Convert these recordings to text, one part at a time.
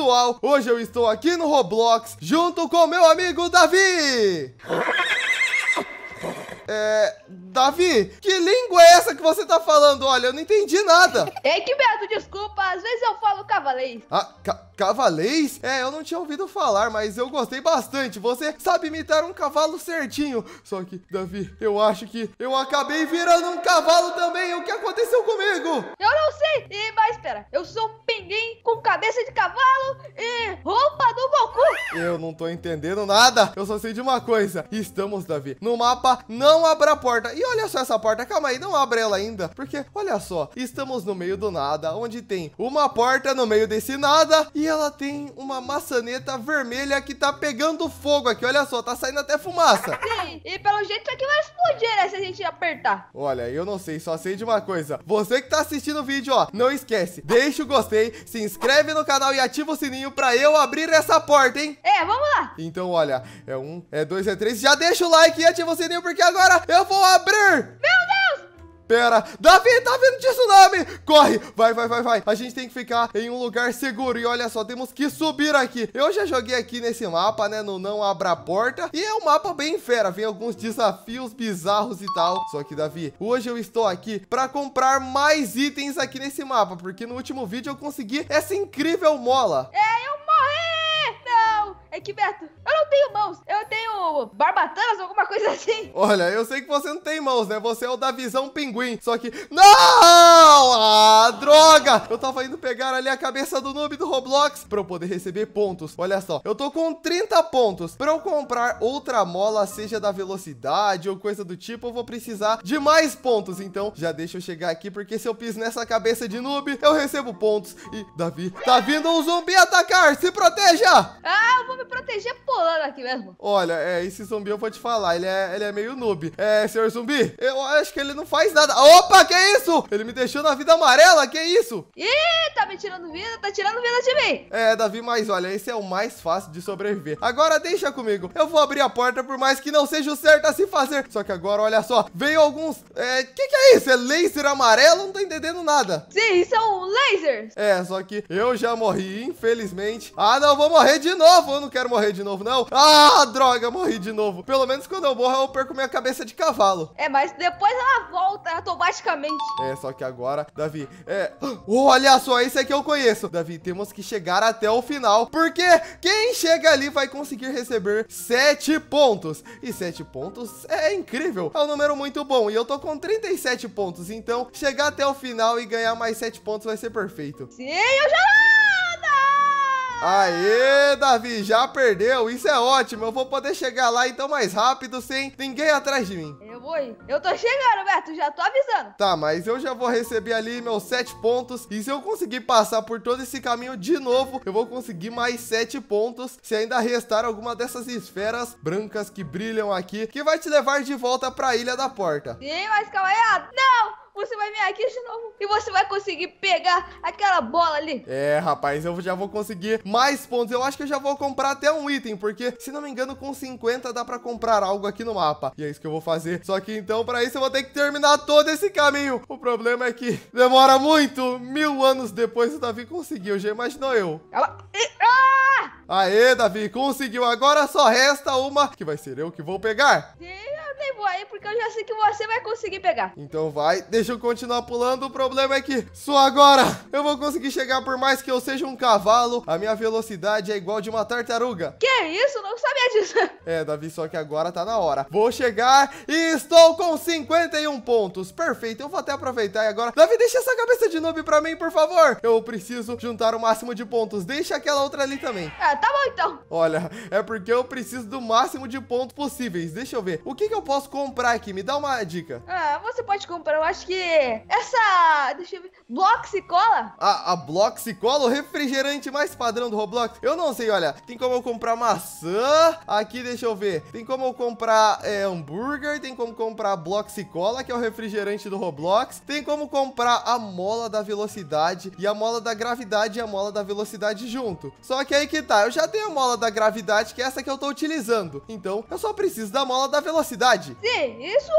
pessoal, hoje eu estou aqui no Roblox junto com meu amigo Davi. É. Davi, que língua é essa que você tá falando? Olha, eu não entendi nada. É que merda, desculpa. Às vezes eu falo cavalês. Ah, ca Cavaleiros? É, eu não tinha ouvido falar, mas eu gostei bastante. Você sabe imitar um cavalo certinho. Só que, Davi, eu acho que eu acabei virando um cavalo também. O que aconteceu comigo? Eu não sei, e, mas espera. Eu sou um pinguim com cabeça de cavalo e roupa do Goku. Eu não tô entendendo nada. Eu só sei de uma coisa. Estamos, Davi, no mapa Não Abra a Porta. E olha só essa porta. Calma aí, não abra ela ainda. Porque, olha só, estamos no meio do nada, onde tem uma porta no meio desse nada e ela tem uma maçaneta vermelha que tá pegando fogo aqui. Olha só, tá saindo até fumaça. Sim, e pelo jeito aqui vai explodir, né, se a gente apertar. Olha, eu não sei, só sei de uma coisa. Você que tá assistindo o vídeo, ó, não esquece, deixa o gostei, se inscreve no canal e ativa o sininho pra eu abrir essa porta, hein? É, vamos lá. Então, olha, é um, é dois, é três. Já deixa o like e ativa o sininho, porque agora eu vou abrir... Meu Deus! Pera. Davi, tá vindo tsunami. Corre. Vai, vai, vai, vai. A gente tem que ficar em um lugar seguro. E olha só, temos que subir aqui. Eu já joguei aqui nesse mapa, né? No Não Abra Porta. E é um mapa bem fera. Vem alguns desafios bizarros e tal. Só que, Davi, hoje eu estou aqui para comprar mais itens aqui nesse mapa. Porque no último vídeo eu consegui essa incrível mola. É, eu morri é que, Beto, eu não tenho mãos, eu tenho barbatanas, ou alguma coisa assim. Olha, eu sei que você não tem mãos, né? Você é o da visão pinguim. Só que. Não! Ah, droga! Eu tava indo pegar ali a cabeça do noob do Roblox pra eu poder receber pontos. Olha só, eu tô com 30 pontos. Pra eu comprar outra mola, seja da velocidade ou coisa do tipo, eu vou precisar de mais pontos. Então, já deixa eu chegar aqui, porque se eu piso nessa cabeça de noob, eu recebo pontos. E, Davi, tá vindo um zumbi atacar! Se proteja! Ah, eu vou proteger pulando aqui mesmo. Olha, é, esse zumbi eu vou te falar, ele é, ele é meio noob. É, senhor zumbi, eu acho que ele não faz nada. Opa, que isso? Ele me deixou na vida amarela, que isso? Ih, tá me tirando vida, tá tirando vida de mim. É, Davi, mas olha, esse é o mais fácil de sobreviver. Agora deixa comigo, eu vou abrir a porta por mais que não seja o certo a se fazer. Só que agora, olha só, veio alguns... É, que que é isso? É laser amarelo? Não tô entendendo nada. Sim, são lasers. É, só que eu já morri, infelizmente. Ah, não, vou morrer de novo. Eu não quero morrer de novo novo, não. Ah, droga, morri de novo. Pelo menos quando eu morro, eu perco minha cabeça de cavalo. É, mas depois ela volta automaticamente. É, só que agora, Davi, é... Olha só, esse aqui eu conheço. Davi, temos que chegar até o final, porque quem chega ali vai conseguir receber sete pontos. E sete pontos é incrível. É um número muito bom. E eu tô com 37 pontos, então chegar até o final e ganhar mais sete pontos vai ser perfeito. Sim, eu já Aê, Davi, já perdeu. Isso é ótimo. Eu vou poder chegar lá então mais rápido sem ninguém atrás de mim. Eu vou. Ir. Eu tô chegando, Beto. Já tô avisando. Tá, mas eu já vou receber ali meus sete pontos. E se eu conseguir passar por todo esse caminho de novo, eu vou conseguir mais sete pontos. Se ainda restar alguma dessas esferas brancas que brilham aqui, que vai te levar de volta pra Ilha da Porta. Sim, mas calma aí. Não! você vai vir aqui de novo e você vai conseguir pegar aquela bola ali. É, rapaz, eu já vou conseguir mais pontos. Eu acho que eu já vou comprar até um item, porque, se não me engano, com 50 dá pra comprar algo aqui no mapa. E é isso que eu vou fazer. Só que, então, pra isso eu vou ter que terminar todo esse caminho. O problema é que demora muito. Mil anos depois o Davi conseguiu, já imaginou eu. Ela... Ah! Aê, Davi, conseguiu. Agora só resta uma, que vai ser eu que vou pegar. Sim, vou aí, porque eu já sei que você vai conseguir pegar. Então vai, deixa eu continuar pulando. O problema é que só agora eu vou conseguir chegar por mais que eu seja um cavalo. A minha velocidade é igual de uma tartaruga. Que isso? Não sabia disso. É, Davi, só que agora tá na hora. Vou chegar e estou com 51 pontos. Perfeito, eu vou até aproveitar e agora. Davi, deixa essa cabeça de noob pra mim, por favor. Eu preciso juntar o máximo de pontos. Deixa aquela outra ali também. é tá bom então. Olha, é porque eu preciso do máximo de pontos possíveis. Deixa eu ver. O que que eu posso comprar aqui? Me dá uma dica. Ah, você pode comprar, eu acho que essa, deixa eu ver, Bloxicola? Ah, a, a Bloxicola, o refrigerante mais padrão do Roblox? Eu não sei, olha, tem como eu comprar maçã, aqui deixa eu ver, tem como eu comprar é, hambúrguer, tem como comprar Bloxicola, que é o refrigerante do Roblox, tem como comprar a mola da velocidade e a mola da gravidade e a mola da velocidade junto. Só que aí que tá, eu já tenho a mola da gravidade, que é essa que eu tô utilizando, então eu só preciso da mola da velocidade verdade. Sim, isso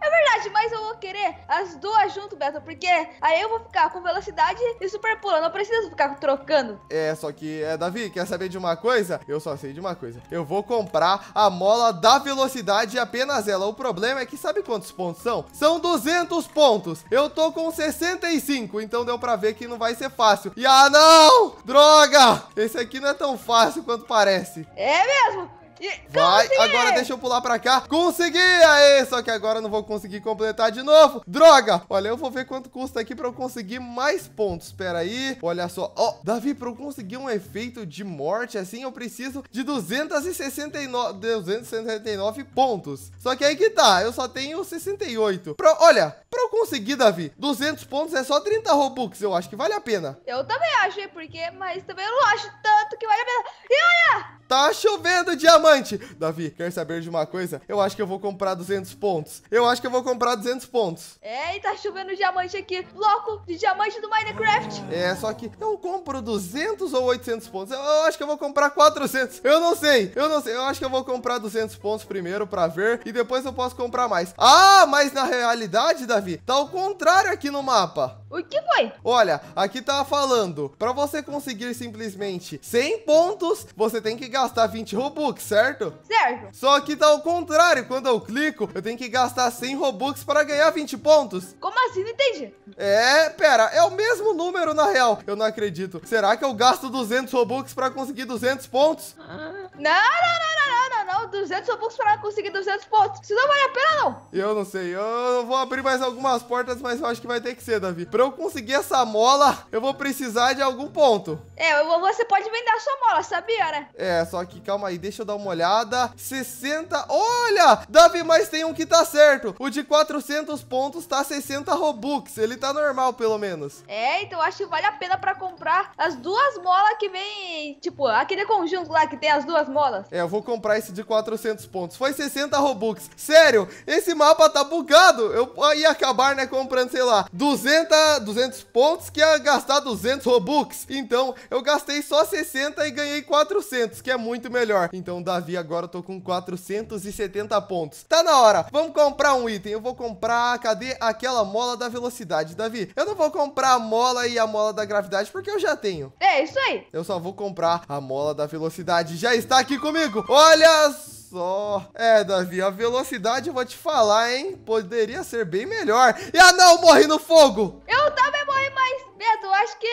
é verdade, mas eu vou querer as duas junto, Beto, porque aí eu vou ficar com velocidade e super pula, não preciso ficar trocando. É, só que, é, Davi, quer saber de uma coisa? Eu só sei de uma coisa. Eu vou comprar a mola da velocidade e apenas ela. O problema é que sabe quantos pontos são? São 200 pontos. Eu tô com 65, então deu pra ver que não vai ser fácil. E ah, não! Droga! Esse aqui não é tão fácil quanto parece. É mesmo! E Vai, consegui. agora deixa eu pular pra cá. Consegui! aí! só que agora eu não vou conseguir completar de novo. Droga! Olha, eu vou ver quanto custa aqui pra eu conseguir mais pontos. Espera aí. Olha só. Ó, oh, Davi, pra eu conseguir um efeito de morte assim, eu preciso de 269, 269 pontos. Só que aí que tá, eu só tenho 68. Pra, olha, pra eu conseguir, Davi, 200 pontos é só 30 Robux. Eu acho que vale a pena. Eu também achei, porque... Mas também eu não acho tanto que vale a pena. E olha! Tá chovendo diamante! diamante. Davi, quer saber de uma coisa? Eu acho que eu vou comprar 200 pontos. Eu acho que eu vou comprar 200 pontos. É, e tá chovendo diamante aqui. Bloco de diamante do Minecraft. É, só que eu compro 200 ou 800 pontos. Eu, eu acho que eu vou comprar 400. Eu não sei, eu não sei. Eu acho que eu vou comprar 200 pontos primeiro pra ver e depois eu posso comprar mais. Ah, mas na realidade, Davi, tá o contrário aqui no mapa. O que foi? Olha, aqui tá falando, pra você conseguir simplesmente 100 pontos, você tem que gastar 20 Robux, certo? certo? Certo. Só que tá ao contrário. Quando eu clico, eu tenho que gastar 100 Robux para ganhar 20 pontos. Como assim? Não entendi. É, pera. É o mesmo número, na real. Eu não acredito. Será que eu gasto 200 Robux para conseguir 200 pontos? Ah. Não, não, não, não, não. 200 Robux para conseguir 200 pontos. Se não vale a pena, não. Eu não sei. Eu vou abrir mais algumas portas, mas eu acho que vai ter que ser, Davi. Para eu conseguir essa mola, eu vou precisar de algum ponto. É, você pode vender a sua mola, sabia, né? É, só que calma aí, deixa eu dar uma olhada. 60... Olha! Davi, mas tem um que tá certo. O de 400 pontos tá 60 Robux. Ele tá normal, pelo menos. É, então acho que vale a pena para comprar as duas molas que vem, tipo, aquele conjunto lá que tem as duas molas. É, eu vou comprar esse de 400 400 pontos. Foi 60 Robux. Sério, esse mapa tá bugado. Eu ia acabar, né, comprando, sei lá, 200, 200 pontos que ia gastar 200 Robux. Então, eu gastei só 60 e ganhei 400, que é muito melhor. Então, Davi, agora eu tô com 470 pontos. Tá na hora. Vamos comprar um item. Eu vou comprar... Cadê aquela mola da velocidade, Davi? Eu não vou comprar a mola e a mola da gravidade, porque eu já tenho. É, isso aí. Eu só vou comprar a mola da velocidade. Já está aqui comigo. Olha só só. É, Davi, a velocidade eu vou te falar, hein? Poderia ser bem melhor. E ah, não, morri no fogo! Eu também morri, mas, Beto, eu acho que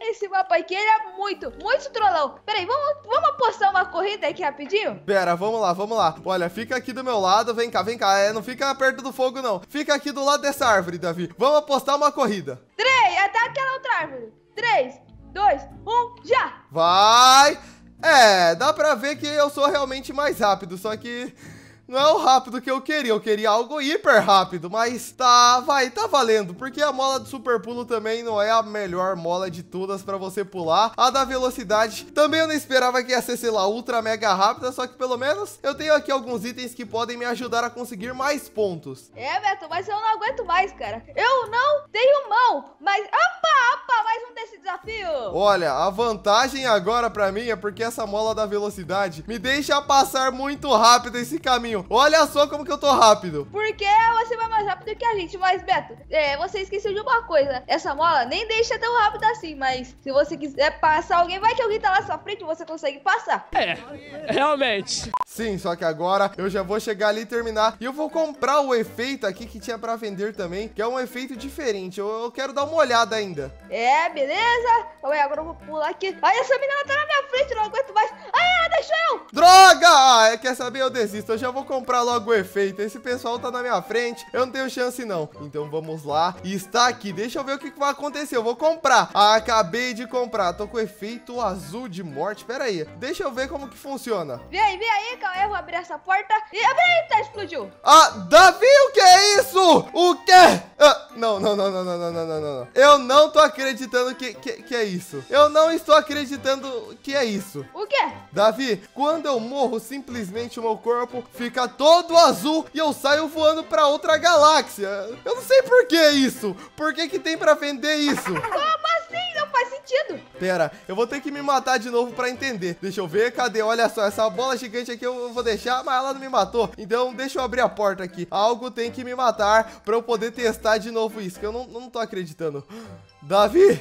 esse mapa aqui era é muito, muito trollão. Peraí, vamos, vamos apostar uma corrida aqui rapidinho? Pera, vamos lá, vamos lá. Olha, fica aqui do meu lado, vem cá, vem cá. É, não fica perto do fogo, não. Fica aqui do lado dessa árvore, Davi. Vamos apostar uma corrida. Três, até aquela outra árvore. Três, dois, um, já! Vai! É, dá pra ver que eu sou realmente mais rápido, só que não é o rápido que eu queria, eu queria algo hiper rápido, mas tá, vai, tá valendo, porque a mola do super pulo também não é a melhor mola de todas para você pular. A da velocidade também eu não esperava que ia ser, sei lá, ultra mega rápida, só que pelo menos eu tenho aqui alguns itens que podem me ajudar a conseguir mais pontos. É, Beto, mas eu não aguento mais, cara. Eu não tenho mão, mas... Opa, opa, mais um desse desafio! Olha, a vantagem agora para mim é porque essa mola da velocidade me deixa passar muito rápido esse caminho. Olha só como que eu tô rápido. Porque você vai mais rápido que a gente. Mas, Beto, é, você esqueceu de uma coisa. Essa mola nem deixa tão rápido assim, mas se você quiser passar alguém, vai que alguém tá lá na sua frente e você consegue passar. É, realmente. Sim, só que agora eu já vou chegar ali e terminar. E eu vou comprar o efeito aqui que tinha pra vender também, que é um efeito diferente. Eu, eu quero dar uma olhada ainda. É, beleza. Ué, então, agora eu vou pular aqui. Ai, essa menina tá na minha frente, não aguento mais. Ai, ah, ela deixou eu. Droga! Ah, quer saber? Eu desisto. Eu já vou comprar logo o efeito. Esse pessoal tá na minha frente. Eu não tenho chance, não. Então vamos lá. Está aqui. Deixa eu ver o que, que vai acontecer. Eu vou comprar. Ah, acabei de comprar. Tô com o efeito azul de morte. Pera aí. Deixa eu ver como que funciona. Vem aí, vem aí, calma. Eu vou abrir essa porta. E abre aí, tá? Explodiu. Ah, Davi, o que é isso? O que? Ah, não, não, não, não, não, não, não, não, Eu não tô acreditando que, que, que é isso. Eu não estou acreditando que é isso. O quê? Davi, quando eu morro, simplesmente o meu corpo fica todo azul e eu saio voando pra outra galáxia. Eu não sei por que isso. Por que que tem pra vender isso? Como assim? sentido. Pera, eu vou ter que me matar de novo pra entender. Deixa eu ver, cadê? Olha só, essa bola gigante aqui eu vou deixar, mas ela não me matou. Então, deixa eu abrir a porta aqui. Algo tem que me matar pra eu poder testar de novo isso, que eu não, não tô acreditando. Davi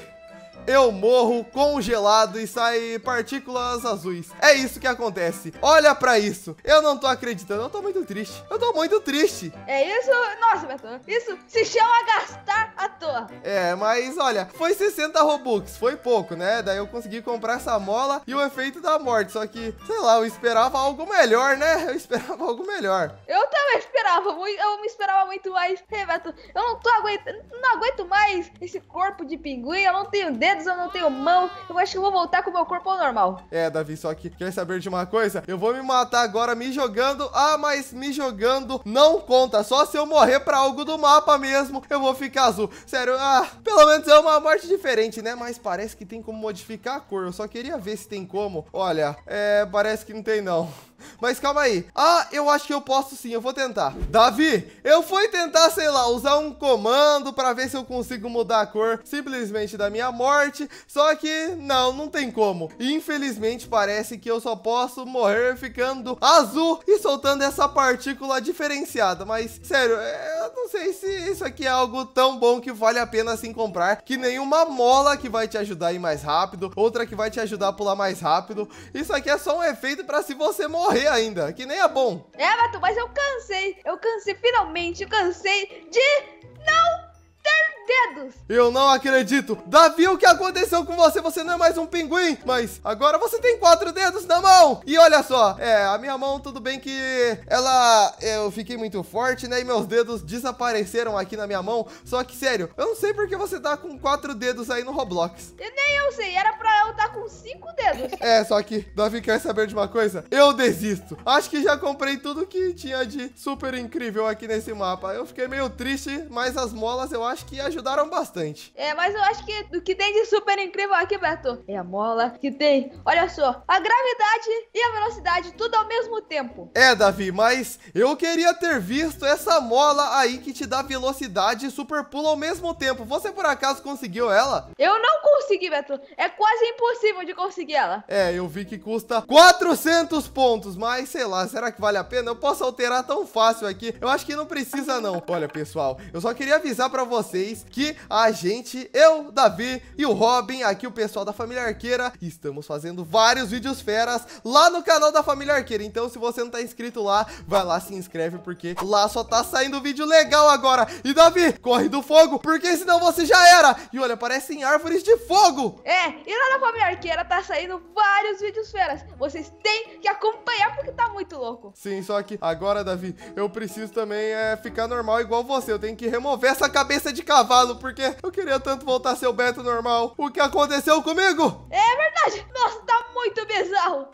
eu morro congelado e sai partículas azuis. É isso que acontece. Olha pra isso. Eu não tô acreditando. Eu tô muito triste. Eu tô muito triste. É isso? Nossa, Beto. Isso se chama gastar à toa. É, mas olha, foi 60 Robux. Foi pouco, né? Daí eu consegui comprar essa mola e o efeito da morte. Só que, sei lá, eu esperava algo melhor, né? Eu esperava algo melhor. Eu também esperava. Muito, eu me esperava muito mais. Beto. eu não tô aguentando. Não aguento mais esse corpo de pinguim. Eu não tenho dedo dedos, eu não tenho mão. Eu acho que eu vou voltar com o meu corpo ao normal. É, Davi, só que quer saber de uma coisa? Eu vou me matar agora me jogando. Ah, mas me jogando não conta. Só se eu morrer pra algo do mapa mesmo, eu vou ficar azul. Sério, ah, pelo menos é uma morte diferente, né? Mas parece que tem como modificar a cor. Eu só queria ver se tem como. Olha, é, parece que não tem não. Mas calma aí. Ah, eu acho que eu posso sim, eu vou tentar. Davi, eu fui tentar, sei lá, usar um comando pra ver se eu consigo mudar a cor simplesmente da minha morte. Só que, não, não tem como. Infelizmente, parece que eu só posso morrer ficando azul e soltando essa partícula diferenciada. Mas, sério, é, eu não sei se isso aqui é algo tão bom que vale a pena assim comprar. Que nenhuma mola que vai te ajudar a ir mais rápido, outra que vai te ajudar a pular mais rápido. Isso aqui é só um efeito pra se você morrer morrer ainda, que nem é bom. É, Matu, mas eu cansei. Eu cansei, finalmente, eu cansei de não eu não acredito. Davi, o que aconteceu com você? Você não é mais um pinguim, mas agora você tem quatro dedos na mão. E olha só, é, a minha mão, tudo bem que ela... É, eu fiquei muito forte, né? E meus dedos desapareceram aqui na minha mão. Só que, sério, eu não sei porque você tá com quatro dedos aí no Roblox. Eu nem eu sei, era pra eu estar tá com cinco dedos. É, só que, Davi, quer saber de uma coisa? Eu desisto. Acho que já comprei tudo que tinha de super incrível aqui nesse mapa. Eu fiquei meio triste, mas as molas eu acho que ajudaram gostaram bastante. É, mas eu acho que o que tem de super incrível aqui, Beto, é a mola que tem, olha só, a gravidade e a velocidade, tudo ao mesmo tempo. É, Davi, mas eu queria ter visto essa mola aí que te dá velocidade e super pulo ao mesmo tempo. Você por acaso conseguiu ela? Eu não consegui, Beto. É quase impossível de conseguir ela. É, eu vi que custa 400 pontos, mas sei lá, será que vale a pena? Eu posso alterar tão fácil aqui. Eu acho que não precisa não. Olha, pessoal, eu só queria avisar pra vocês que a gente, eu, Davi e o Robin, aqui o pessoal da Família Arqueira, estamos fazendo vários vídeos feras lá no canal da Família Arqueira. Então, se você não tá inscrito lá, vai lá, se inscreve, porque lá só tá saindo vídeo legal agora. E Davi, corre do fogo, porque senão você já era. E olha, parecem árvores de fogo. É, e lá na Família Arqueira tá saindo vários vídeos feras. Vocês têm que acompanhar, porque tá muito louco. Sim, só que agora, Davi, eu preciso também é, ficar normal igual você. Eu tenho que remover essa cabeça de cavalo, porque porque eu queria tanto voltar a ser o Beto normal. O que aconteceu comigo? É verdade. Nossa, tá muito bizarro.